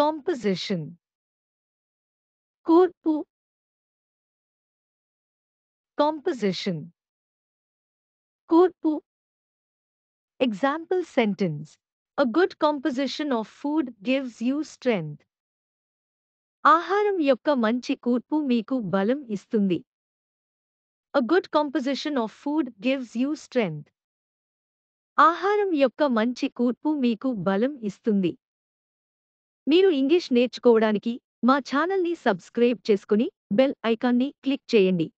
Composition Corpo Composition Corpo Example sentence A good composition of food gives you strength. ఆహారం యొక్క మంచి కూర్పు మీకు బలం ఇస్తుంది A good composition of food gives you strength. ఆహారం యొక్క మంచి కూర్పు మీకు బలం మీరు ఇంగ్లీష్ నేర్చుకోవడానికి మా ఛానల్ని సబ్స్క్రైబ్ చేసుకుని బెల్ ఐకాన్ని క్లిక్ చేయండి